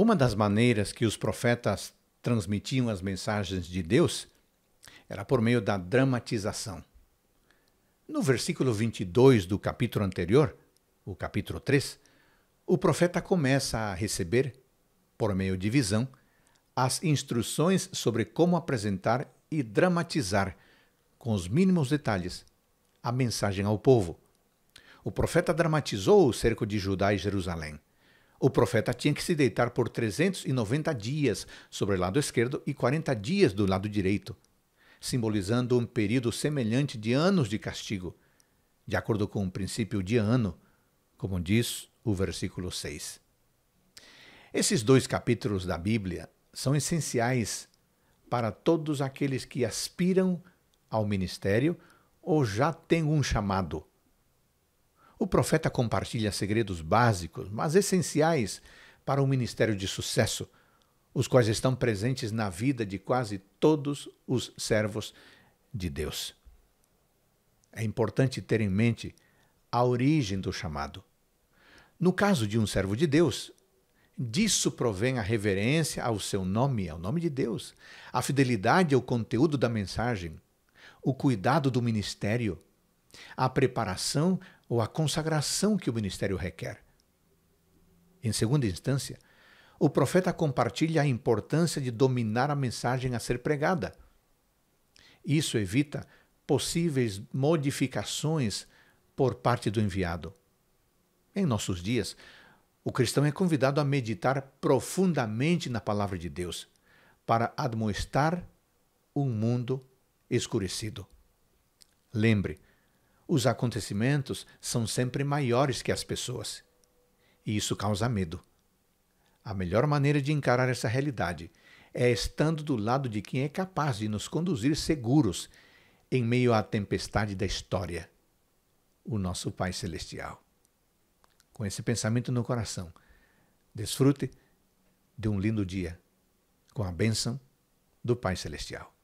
Uma das maneiras que os profetas transmitiam as mensagens de Deus era por meio da dramatização. No versículo 22 do capítulo anterior, o capítulo 3, o profeta começa a receber, por meio de visão, as instruções sobre como apresentar e dramatizar, com os mínimos detalhes, a mensagem ao povo. O profeta dramatizou o cerco de Judá e Jerusalém o profeta tinha que se deitar por 390 dias sobre o lado esquerdo e 40 dias do lado direito, simbolizando um período semelhante de anos de castigo, de acordo com o princípio de ano, como diz o versículo 6. Esses dois capítulos da Bíblia são essenciais para todos aqueles que aspiram ao ministério ou já têm um chamado o profeta compartilha segredos básicos, mas essenciais para um ministério de sucesso, os quais estão presentes na vida de quase todos os servos de Deus. É importante ter em mente a origem do chamado. No caso de um servo de Deus, disso provém a reverência ao seu nome, ao nome de Deus, a fidelidade ao conteúdo da mensagem, o cuidado do ministério, a preparação ou a consagração que o ministério requer. Em segunda instância, o profeta compartilha a importância de dominar a mensagem a ser pregada. Isso evita possíveis modificações por parte do enviado. Em nossos dias, o cristão é convidado a meditar profundamente na palavra de Deus para admoestar um mundo escurecido. Lembre, os acontecimentos são sempre maiores que as pessoas. E isso causa medo. A melhor maneira de encarar essa realidade é estando do lado de quem é capaz de nos conduzir seguros em meio à tempestade da história o nosso Pai Celestial. Com esse pensamento no coração, desfrute de um lindo dia com a bênção do Pai Celestial.